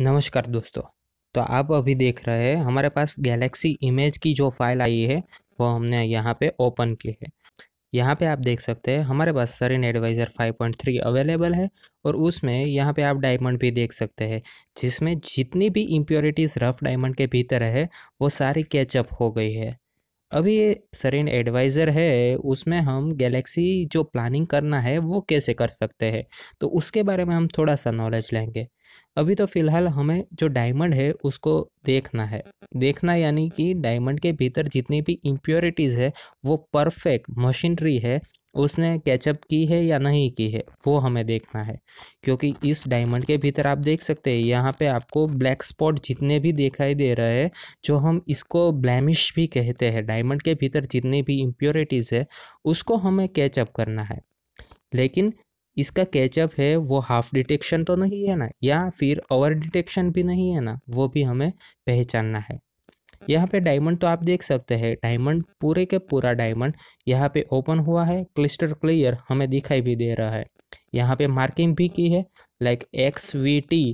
नमस्कार दोस्तों तो आप अभी देख रहे हैं हमारे पास गैलेक्सी इमेज की जो फाइल आई है वो हमने यहाँ पे ओपन की है यहाँ पे आप देख सकते हैं हमारे पास सरिन एडवाइज़र 5.3 अवेलेबल है और उसमें यहाँ पे आप डायमंड भी देख सकते हैं जिसमें जितनी भी इम्प्योरिटीज़ रफ डायमंड के भीतर है वो सारी कैचअप हो गई है अभी ये सरेन एडवाइज़र है उसमें हम गैलेक्सी जो प्लानिंग करना है वो कैसे कर सकते हैं तो उसके बारे में हम थोड़ा सा नॉलेज लेंगे अभी तो फ़िलहाल हमें जो डायमंड है उसको देखना है देखना यानी कि डायमंड के भीतर जितनी भी इम्प्योरिटीज़ है वो परफेक्ट मशीनरी है उसने कैचअप की है या नहीं की है वो हमें देखना है क्योंकि इस डायमंड के भीतर आप देख सकते हैं यहाँ पे आपको ब्लैक स्पॉट जितने भी दिखाई दे रहे हैं जो हम इसको ब्लैमिश भी कहते हैं डायमंड के भीतर जितनी भी इम्प्योरिटीज़ है उसको हमें कैचअप करना है लेकिन इसका कैचअप है वो हाफ डिटेक्शन तो नहीं है ना या फिर ओवर डिटेक्शन भी नहीं है ना वो भी हमें पहचानना है यहाँ पे डायमंड तो आप देख सकते हैं डायमंड पूरे के पूरा डायमंड यहाँ पे ओपन हुआ है क्लिस्टर क्लियर हमें दिखाई भी दे रहा है यहाँ पे मार्किंग भी की है लाइक एक्स वी टी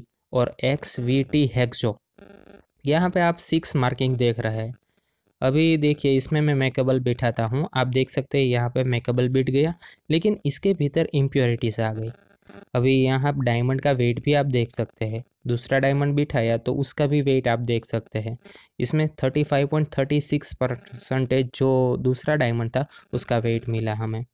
और एक्स वी टी हेक्सो यहाँ पे आप सिक्स मार्किंग देख रहे हैं अभी देखिए इसमें मैं मेकेबल बिठाता हूँ आप देख सकते हैं यहाँ पे मेकेबल बिट गया लेकिन इसके भीतर इम्प्योरिटीज आ गई अभी यहाँ आप डायमंड का वेट भी आप देख सकते हैं दूसरा डायमंड भी बिठाया तो उसका भी वेट आप देख सकते हैं इसमें thirty five point thirty six percentage जो दूसरा डायमंड था उसका वेट मिला हमें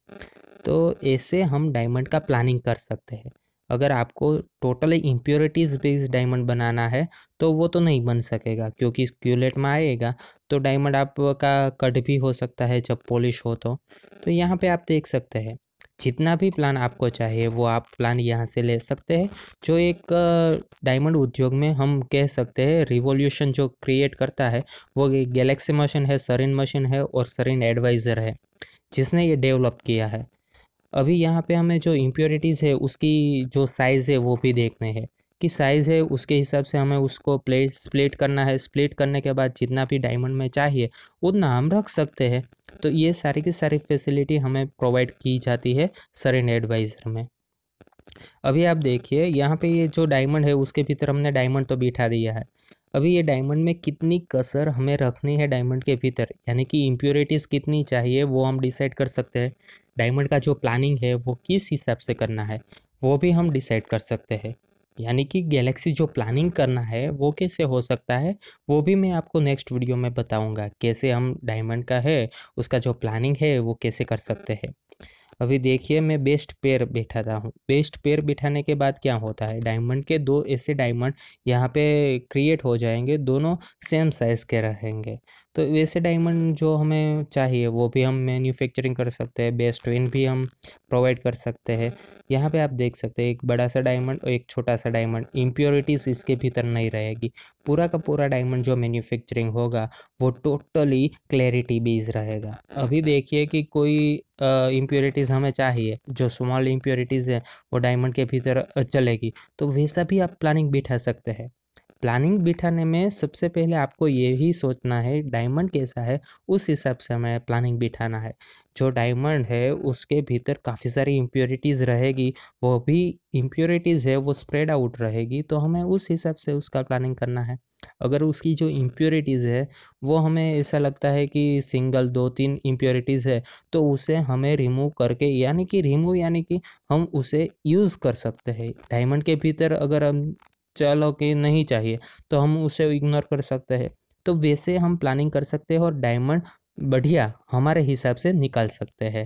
तो ऐसे हम डायमंड का प्लानिंग कर सकते हैं अगर आपको टोटली इम्प्योरिटीज़ बेस्ड डायमंड बनाना है तो वो तो नहीं बन सकेगा क्योंकि क्यूलेट में आएगा तो डायमंड आपका कट भी हो सकता है जब पॉलिश हो तो तो यहाँ पे आप देख सकते हैं जितना भी प्लान आपको चाहिए वो आप प्लान यहाँ से ले सकते हैं जो एक डायमंड उद्योग में हम कह सकते हैं रिवोल्यूशन जो क्रिएट करता है वो गैलेक्सी मशीन है सरिन मशीन है और सरिन एडवाइज़र है जिसने ये डेवलप किया है अभी यहाँ पे हमें जो इम्प्योरिटीज़ है उसकी जो साइज़ है वो भी देखने हैं की साइज़ है उसके हिसाब से हमें उसको प्लेट स्प्लिट करना है स्प्लिट करने के बाद जितना भी डायमंड में चाहिए उतना हम रख सकते हैं तो ये सारी की सारी फैसिलिटी हमें प्रोवाइड की जाती है सर इन एडवाइज़र में अभी आप देखिए यहाँ पे ये जो डायमंड है उसके भीतर हमने डायमंड तो बिठा दिया है अभी ये डायमंड में कितनी कसर हमें रखनी है डायमंड के भीतर यानी कि इम्प्योरिटीज़ कितनी चाहिए वो हम डिसाइड कर सकते हैं डायमंड का जो प्लानिंग है वो किस हिसाब से करना है वो भी हम डिसाइड कर सकते हैं यानी कि गैलेक्सी जो प्लानिंग करना है वो कैसे हो सकता है वो भी मैं आपको नेक्स्ट वीडियो में बताऊंगा कैसे हम डायमंड का है उसका जो प्लानिंग है वो कैसे कर सकते हैं अभी देखिए मैं बेस्ट पेयर बैठाता हूँ बेस्ट पेयर बिठाने के बाद क्या होता है डायमंड के दो ऐसे डायमंड यहाँ पे क्रिएट हो जाएंगे दोनों सेम साइज़ के रहेंगे तो वैसे डायमंड जो हमें चाहिए वो भी हम मैन्युफैक्चरिंग कर सकते हैं बेस्ट विन भी हम प्रोवाइड कर सकते हैं यहाँ पे आप देख सकते हैं एक बड़ा सा डायमंड और एक छोटा सा डायमंड इम्प्योरिटीज़ इसके भीतर नहीं रहेगी पूरा का पूरा डायमंड जो मैन्युफैक्चरिंग होगा वो टोटली क्लैरिटी बेज रहेगा अभी देखिए कि कोई इम्प्योरिटीज़ हमें चाहिए जो स्मॉल इम्प्योरिटीज़ है वो डायमंड के भीतर चलेगी तो वैसा भी आप प्लानिंग बिठा सकते हैं प्लानिंग बिठाने में सबसे पहले आपको ये ही सोचना है डायमंड कैसा है उस हिसाब से हमें प्लानिंग बिठाना है जो डायमंड है उसके भीतर काफ़ी सारी इम्प्योरिटीज़ रहेगी वो भी इम्प्योरिटीज़ है वो स्प्रेड आउट रहेगी तो हमें उस हिसाब से उसका प्लानिंग करना है अगर उसकी जो इम्प्योरिटीज़ है वो हमें ऐसा लगता है कि सिंगल दो तीन इम्प्योरिटीज़ है तो उसे हमें रिमूव करके यानी कि रिमूव यानी कि हम उसे यूज़ कर सकते हैं डायमंड के भीतर अगर हम चलो कि नहीं चाहिए तो हम उसे इग्नोर कर सकते हैं तो वैसे हम प्लानिंग कर सकते हैं और डायमंड बढ़िया हमारे हिसाब से निकाल सकते हैं